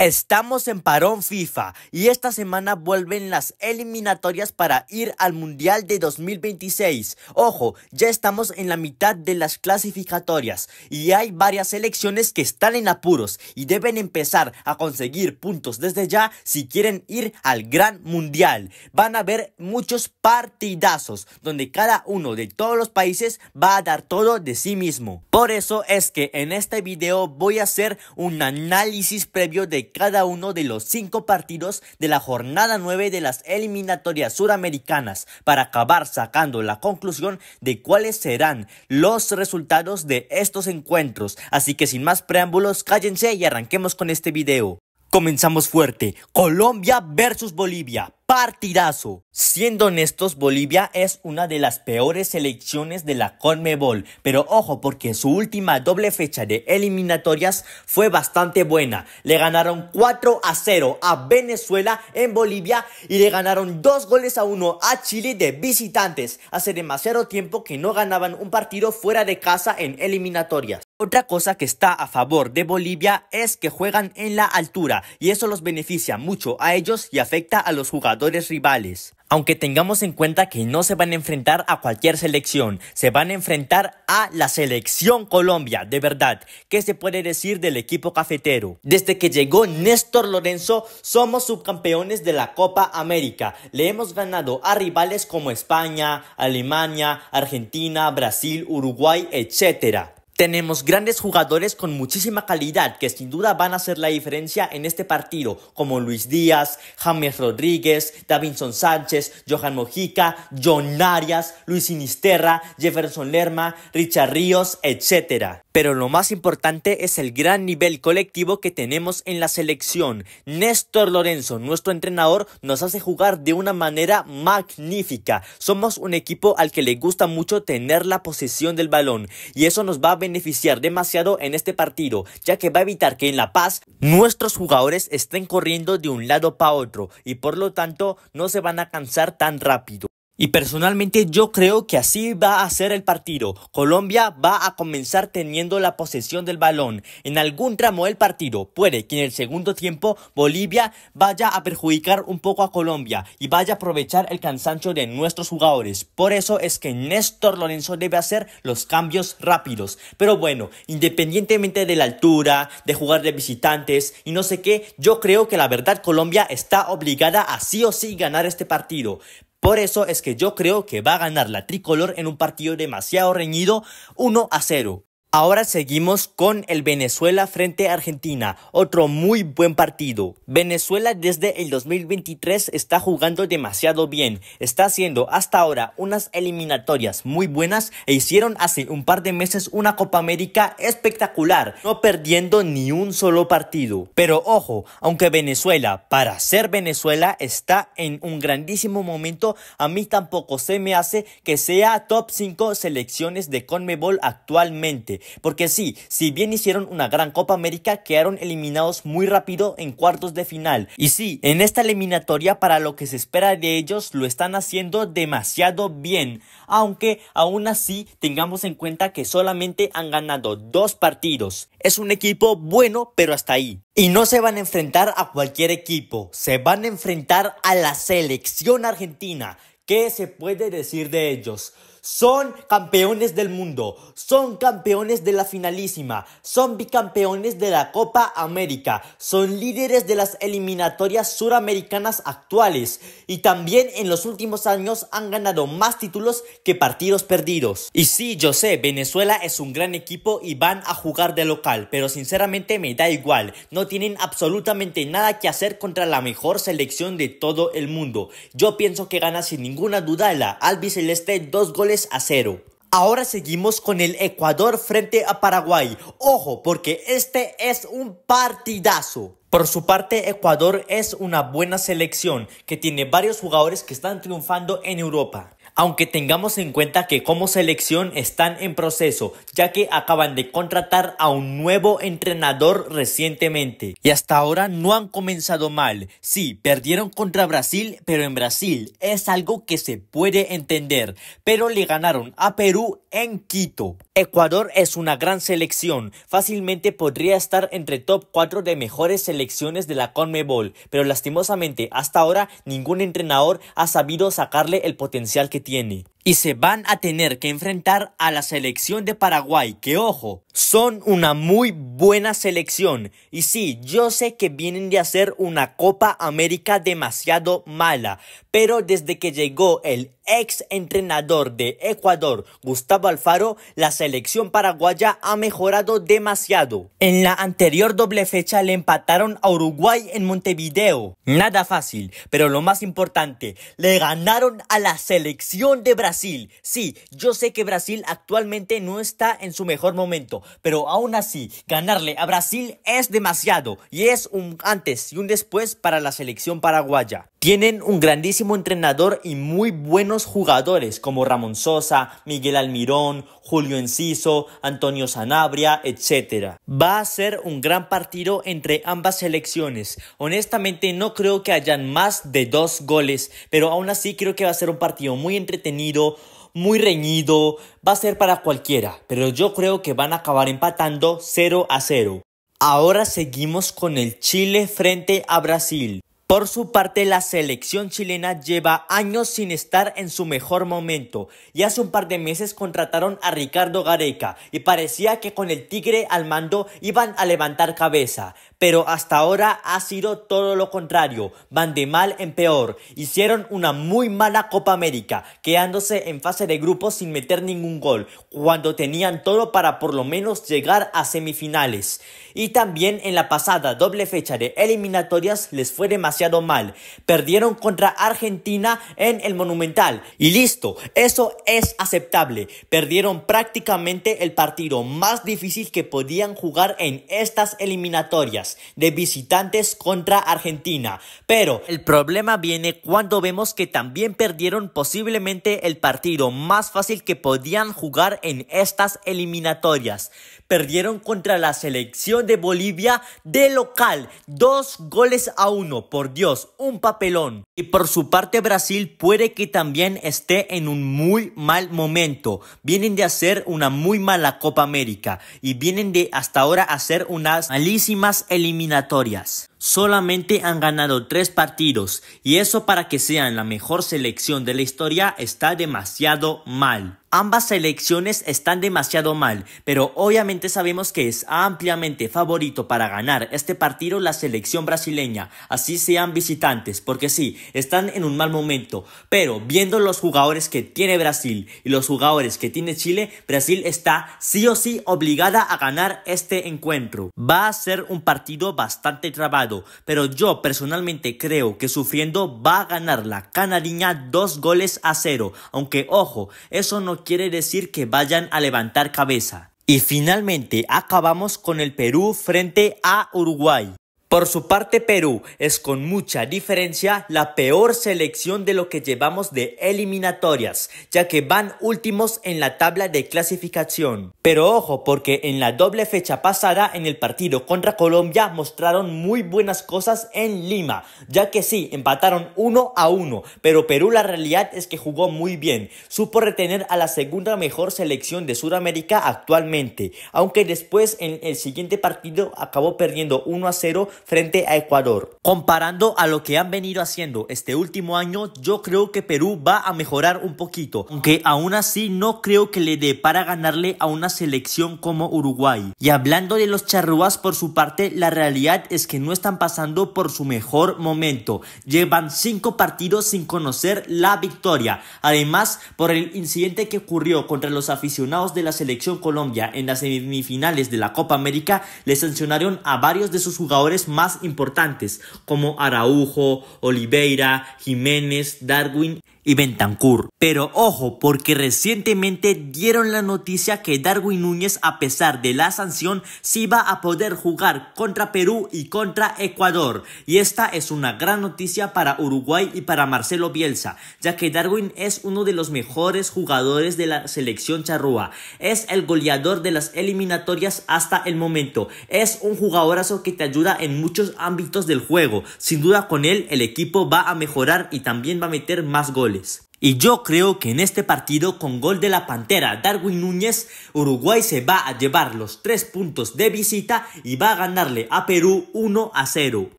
Estamos en parón FIFA y esta semana vuelven las eliminatorias para ir al Mundial de 2026. Ojo, ya estamos en la mitad de las clasificatorias y hay varias selecciones que están en apuros y deben empezar a conseguir puntos desde ya si quieren ir al Gran Mundial. Van a haber muchos partidazos donde cada uno de todos los países va a dar todo de sí mismo. Por eso es que en este video voy a hacer un análisis previo de cada uno de los cinco partidos de la jornada 9 de las eliminatorias suramericanas para acabar sacando la conclusión de cuáles serán los resultados de estos encuentros. Así que sin más preámbulos, cállense y arranquemos con este video. Comenzamos fuerte. Colombia versus Bolivia partidazo. Siendo honestos, Bolivia es una de las peores selecciones de la CONMEBOL, pero ojo porque su última doble fecha de eliminatorias fue bastante buena. Le ganaron 4 a 0 a Venezuela en Bolivia y le ganaron 2 goles a 1 a Chile de visitantes. Hace demasiado tiempo que no ganaban un partido fuera de casa en eliminatorias. Otra cosa que está a favor de Bolivia es que juegan en la altura y eso los beneficia mucho a ellos y afecta a los jugadores rivales. Aunque tengamos en cuenta que no se van a enfrentar a cualquier selección, se van a enfrentar a la selección Colombia, de verdad. ¿Qué se puede decir del equipo cafetero? Desde que llegó Néstor Lorenzo, somos subcampeones de la Copa América. Le hemos ganado a rivales como España, Alemania, Argentina, Brasil, Uruguay, etc. Tenemos grandes jugadores con muchísima calidad que sin duda van a hacer la diferencia en este partido, como Luis Díaz, James Rodríguez, Davinson Sánchez, Johan Mojica, John Arias, Luis Inisterra, Jefferson Lerma, Richard Ríos, etc. Pero lo más importante es el gran nivel colectivo que tenemos en la selección. Néstor Lorenzo, nuestro entrenador, nos hace jugar de una manera magnífica. Somos un equipo al que le gusta mucho tener la posesión del balón y eso nos va a beneficiar demasiado en este partido, ya que va a evitar que en La Paz nuestros jugadores estén corriendo de un lado para otro y por lo tanto no se van a cansar tan rápido. Y personalmente yo creo que así va a ser el partido. Colombia va a comenzar teniendo la posesión del balón. En algún tramo del partido puede que en el segundo tiempo Bolivia vaya a perjudicar un poco a Colombia y vaya a aprovechar el cansancio de nuestros jugadores. Por eso es que Néstor Lorenzo debe hacer los cambios rápidos. Pero bueno, independientemente de la altura, de jugar de visitantes y no sé qué, yo creo que la verdad Colombia está obligada a sí o sí ganar este partido. Por eso es que yo creo que va a ganar la tricolor en un partido demasiado reñido 1 a 0. Ahora seguimos con el Venezuela frente a Argentina, otro muy buen partido. Venezuela desde el 2023 está jugando demasiado bien, está haciendo hasta ahora unas eliminatorias muy buenas e hicieron hace un par de meses una Copa América espectacular, no perdiendo ni un solo partido. Pero ojo, aunque Venezuela, para ser Venezuela, está en un grandísimo momento, a mí tampoco se me hace que sea top 5 selecciones de Conmebol actualmente porque sí, si bien hicieron una gran Copa América, quedaron eliminados muy rápido en cuartos de final. Y sí, en esta eliminatoria para lo que se espera de ellos lo están haciendo demasiado bien. Aunque aún así tengamos en cuenta que solamente han ganado dos partidos. Es un equipo bueno, pero hasta ahí. Y no se van a enfrentar a cualquier equipo, se van a enfrentar a la selección argentina. ¿Qué se puede decir de ellos? Son campeones del mundo, son campeones de la finalísima, son bicampeones de la Copa América, son líderes de las eliminatorias suramericanas actuales y también en los últimos años han ganado más títulos que partidos perdidos. Y sí, yo sé, Venezuela es un gran equipo y van a jugar de local, pero sinceramente me da igual, no tienen absolutamente nada que hacer contra la mejor selección de todo el mundo. Yo pienso que gana sin ninguna duda la albiceleste dos goles a cero. Ahora seguimos con el Ecuador frente a Paraguay. Ojo, porque este es un partidazo. Por su parte, Ecuador es una buena selección que tiene varios jugadores que están triunfando en Europa aunque tengamos en cuenta que como selección están en proceso, ya que acaban de contratar a un nuevo entrenador recientemente. Y hasta ahora no han comenzado mal. Sí, perdieron contra Brasil, pero en Brasil es algo que se puede entender, pero le ganaron a Perú en Quito. Ecuador es una gran selección, fácilmente podría estar entre top 4 de mejores selecciones de la CONMEBOL, pero lastimosamente hasta ahora ningún entrenador ha sabido sacarle el potencial que tiene y se van a tener que enfrentar a la selección de Paraguay, que ojo, son una muy buena selección. Y sí, yo sé que vienen de hacer una Copa América demasiado mala, pero desde que llegó el ex entrenador de Ecuador, Gustavo Alfaro, la selección paraguaya ha mejorado demasiado. En la anterior doble fecha le empataron a Uruguay en Montevideo. Nada fácil, pero lo más importante, le ganaron a la selección de Brasil Sí, yo sé que Brasil actualmente no está en su mejor momento, pero aún así, ganarle a Brasil es demasiado y es un antes y un después para la selección paraguaya. Tienen un grandísimo entrenador y muy buenos jugadores como Ramón Sosa, Miguel Almirón, Julio Enciso, Antonio Sanabria, etc. Va a ser un gran partido entre ambas selecciones. Honestamente no creo que hayan más de dos goles, pero aún así creo que va a ser un partido muy entretenido, muy reñido, va a ser para cualquiera, pero yo creo que van a acabar empatando 0 a 0. Ahora seguimos con el Chile frente a Brasil. Por su parte, la selección chilena lleva años sin estar en su mejor momento y hace un par de meses contrataron a Ricardo Gareca y parecía que con el Tigre al mando iban a levantar cabeza, pero hasta ahora ha sido todo lo contrario, van de mal en peor, hicieron una muy mala Copa América, quedándose en fase de grupo sin meter ningún gol, cuando tenían todo para por lo menos llegar a semifinales. Y también en la pasada doble fecha de eliminatorias les fue demasiado mal. Perdieron contra Argentina en el Monumental. Y listo, eso es aceptable. Perdieron prácticamente el partido más difícil que podían jugar en estas eliminatorias de visitantes contra Argentina. Pero el problema viene cuando vemos que también perdieron posiblemente el partido más fácil que podían jugar en estas eliminatorias perdieron contra la selección de Bolivia de local. Dos goles a uno. Por Dios, un papelón. Y por su parte Brasil puede que también esté en un muy mal momento. Vienen de hacer una muy mala Copa América y vienen de hasta ahora hacer unas malísimas eliminatorias solamente han ganado tres partidos y eso para que sean la mejor selección de la historia está demasiado mal. Ambas selecciones están demasiado mal, pero obviamente sabemos que es ampliamente favorito para ganar este partido la selección brasileña, así sean visitantes, porque sí, están en un mal momento, pero viendo los jugadores que tiene Brasil y los jugadores que tiene Chile, Brasil está sí o sí obligada a ganar este encuentro. Va a ser un partido bastante trabado pero yo personalmente creo que sufriendo va a ganar la Canariña dos goles a cero, aunque ojo, eso no quiere decir que vayan a levantar cabeza. Y finalmente acabamos con el Perú frente a Uruguay. Por su parte, Perú es con mucha diferencia la peor selección de lo que llevamos de eliminatorias, ya que van últimos en la tabla de clasificación. Pero ojo, porque en la doble fecha pasada en el partido contra Colombia mostraron muy buenas cosas en Lima, ya que sí, empataron 1 a 1, pero Perú la realidad es que jugó muy bien, supo retener a la segunda mejor selección de Sudamérica actualmente, aunque después en el siguiente partido acabó perdiendo 1 a 0 frente a Ecuador. Comparando a lo que han venido haciendo este último año, yo creo que Perú va a mejorar un poquito, aunque aún así no creo que le dé para ganarle a una selección como Uruguay. Y hablando de los charrúas por su parte, la realidad es que no están pasando por su mejor momento. Llevan cinco partidos sin conocer la victoria. Además, por el incidente que ocurrió contra los aficionados de la selección Colombia en las semifinales de la Copa América, le sancionaron a varios de sus jugadores más importantes como Araujo, Oliveira, Jiménez, Darwin y Bentancur. Pero ojo, porque recientemente dieron la noticia que Darwin Núñez, a pesar de la sanción, sí va a poder jugar contra Perú y contra Ecuador. Y esta es una gran noticia para Uruguay y para Marcelo Bielsa, ya que Darwin es uno de los mejores jugadores de la selección charrúa. Es el goleador de las eliminatorias hasta el momento. Es un jugadorazo que te ayuda en muchos ámbitos del juego. Sin duda con él el equipo va a mejorar y también va a meter más goles. goles. Y yo creo que en este partido con gol de la Pantera Darwin Núñez, Uruguay se va a llevar los tres puntos de visita y va a ganarle a Perú 1 a 0.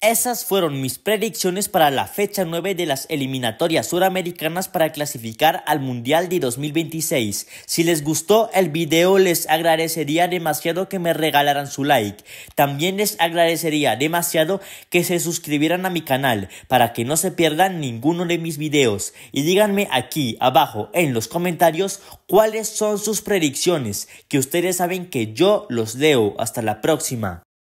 Esas fueron mis predicciones para la fecha 9 de las eliminatorias suramericanas para clasificar al Mundial de 2026. Si les gustó el video les agradecería demasiado que me regalaran su like. También les agradecería demasiado que se suscribieran a mi canal para que no se pierdan ninguno de mis videos. Y díganme aquí abajo en los comentarios cuáles son sus predicciones, que ustedes saben que yo los leo. Hasta la próxima.